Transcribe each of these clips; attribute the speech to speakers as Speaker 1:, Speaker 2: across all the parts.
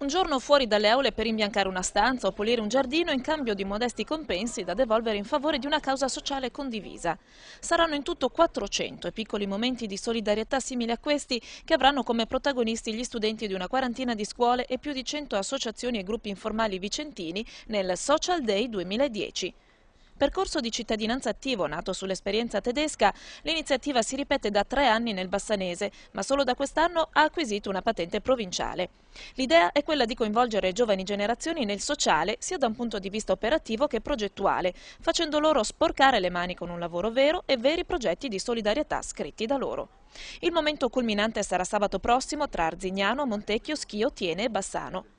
Speaker 1: Un giorno fuori dalle aule per imbiancare una stanza o pulire un giardino in cambio di modesti compensi da devolvere in favore di una causa sociale condivisa. Saranno in tutto 400 e piccoli momenti di solidarietà simili a questi che avranno come protagonisti gli studenti di una quarantina di scuole e più di 100 associazioni e gruppi informali vicentini nel Social Day 2010. Percorso di cittadinanza attivo nato sull'esperienza tedesca, l'iniziativa si ripete da tre anni nel Bassanese, ma solo da quest'anno ha acquisito una patente provinciale. L'idea è quella di coinvolgere giovani generazioni nel sociale sia da un punto di vista operativo che progettuale, facendo loro sporcare le mani con un lavoro vero e veri progetti di solidarietà scritti da loro. Il momento culminante sarà sabato prossimo tra Arzignano, Montecchio, Schio, Tiene e Bassano.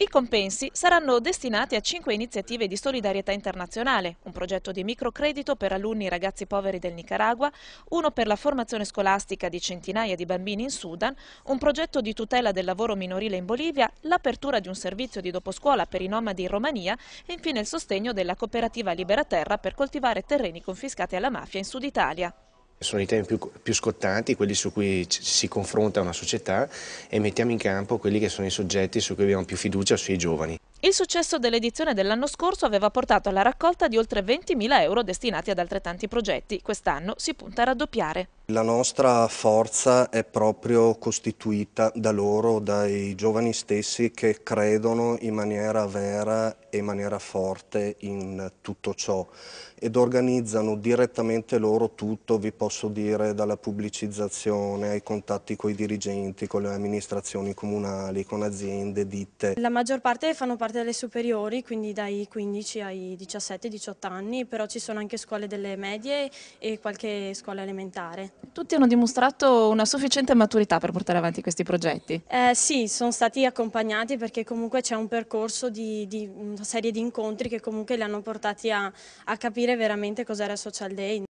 Speaker 1: I compensi saranno destinati a cinque iniziative di solidarietà internazionale, un progetto di microcredito per alunni e ragazzi poveri del Nicaragua, uno per la formazione scolastica di centinaia di bambini in Sudan, un progetto di tutela del lavoro minorile in Bolivia, l'apertura di un servizio di doposcuola per i nomadi in Romania e infine il sostegno della cooperativa Libera Terra per coltivare terreni confiscati alla mafia in Sud Italia.
Speaker 2: Sono i temi più, più, scottanti, quelli su cui si confronta una società e mettiamo in campo quelli che sono i soggetti su cui abbiamo più fiducia, sui giovani.
Speaker 1: Il successo dell'edizione dell'anno scorso aveva portato alla raccolta di oltre 20.000 euro destinati ad altrettanti progetti. Quest'anno si punta a raddoppiare.
Speaker 2: La nostra forza è proprio costituita da loro, dai giovani stessi che credono in maniera vera e in maniera forte in tutto ciò ed organizzano direttamente loro tutto, vi posso dire, dalla pubblicizzazione ai contatti con i dirigenti, con le amministrazioni comunali, con aziende, ditte. La
Speaker 3: maggior parte fanno parte delle superiori, quindi dai 15 ai 17-18 anni, però ci sono anche scuole delle medie e qualche scuola elementare.
Speaker 1: Tutti hanno dimostrato una sufficiente maturità per portare avanti questi progetti?
Speaker 3: Eh, sì, sono stati accompagnati perché comunque c'è un percorso di, di, una serie di incontri che comunque li hanno portati a, a capire veramente cos'era Social Day.